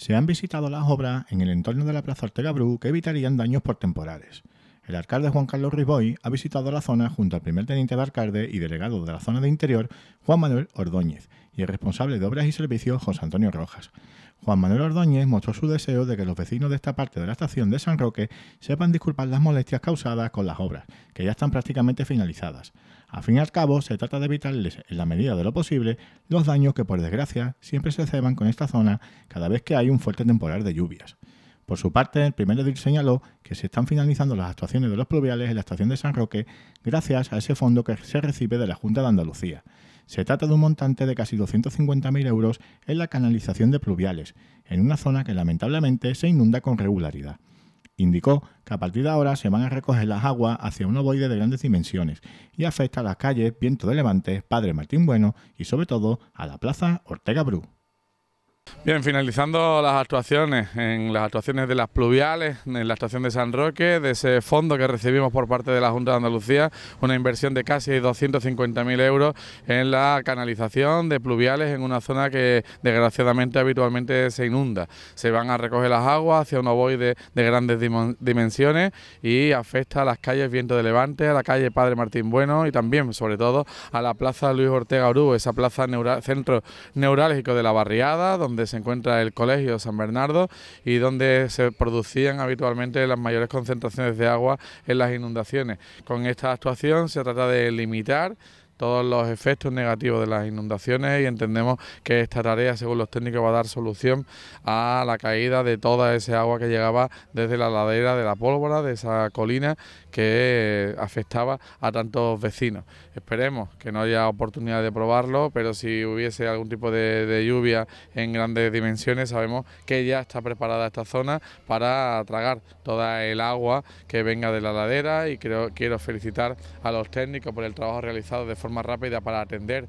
se han visitado las obras en el entorno de la Plaza Ortega Bru que evitarían daños por temporales. El alcalde Juan Carlos Riboy ha visitado la zona junto al primer teniente de alcalde y delegado de la zona de interior, Juan Manuel Ordóñez, y el responsable de Obras y Servicios, José Antonio Rojas. Juan Manuel Ordóñez mostró su deseo de que los vecinos de esta parte de la estación de San Roque sepan disculpar las molestias causadas con las obras, que ya están prácticamente finalizadas. A fin y al cabo, se trata de evitarles, en la medida de lo posible, los daños que, por desgracia, siempre se ceban con esta zona cada vez que hay un fuerte temporal de lluvias. Por su parte, el primer edil señaló que se están finalizando las actuaciones de los pluviales en la estación de San Roque gracias a ese fondo que se recibe de la Junta de Andalucía. Se trata de un montante de casi 250.000 euros en la canalización de pluviales, en una zona que lamentablemente se inunda con regularidad. Indicó que a partir de ahora se van a recoger las aguas hacia un ovoide de grandes dimensiones y afecta a las calles Viento de Levante, Padre Martín Bueno y sobre todo a la Plaza Ortega Bru. Bien, finalizando las actuaciones, en las actuaciones de las pluviales, en la actuación de San Roque, de ese fondo que recibimos por parte de la Junta de Andalucía, una inversión de casi 250.000 euros en la canalización de pluviales en una zona que desgraciadamente habitualmente se inunda. Se van a recoger las aguas hacia un ovoide de grandes dimensiones y afecta a las calles Viento de Levante, a la calle Padre Martín Bueno y también, sobre todo, a la plaza Luis Ortega Urú, esa plaza centro neurálgico de la barriada, donde se encuentra el Colegio San Bernardo y donde se producían habitualmente las mayores concentraciones de agua en las inundaciones. Con esta actuación se trata de limitar todos los efectos negativos de las inundaciones y entendemos que esta tarea, según los técnicos, va a dar solución a la caída de toda ese agua que llegaba desde la ladera de la pólvora, de esa colina que eh, afectaba a tantos vecinos. Esperemos que no haya oportunidad de probarlo, pero si hubiese algún tipo de, lluvia en grandes dimensiones, sabemos que ya está preparada esta zona para tragar toda el agua que venga de la ladera y creo, quiero felicitar a los técnicos por el trabajo realizado de forma más rápida para atender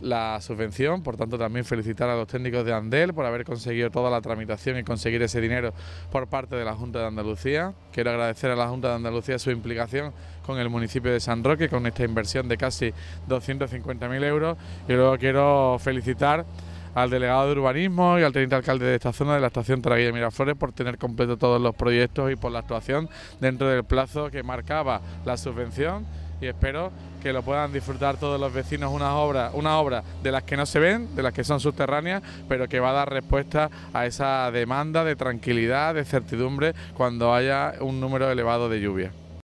la subvención. Por tanto, también felicitar a los técnicos de Andel por haber conseguido toda la tramitación y conseguir ese dinero por parte de la Junta de Andalucía. Quiero agradecer a la Junta de Andalucía su implicación con el municipio de San Roque, con esta inversión de casi 250.000 euros. Y luego quiero felicitar al delegado de urbanismo y al teniente alcalde de esta zona de la estación Travilla Miraflores por tener completo todos los proyectos y por la actuación dentro del plazo que marcaba la subvención y espero que lo puedan disfrutar todos los vecinos una obra de las que no se ven, de las que son subterráneas, pero que va a dar respuesta a esa demanda de tranquilidad, de certidumbre cuando haya un número elevado de lluvia.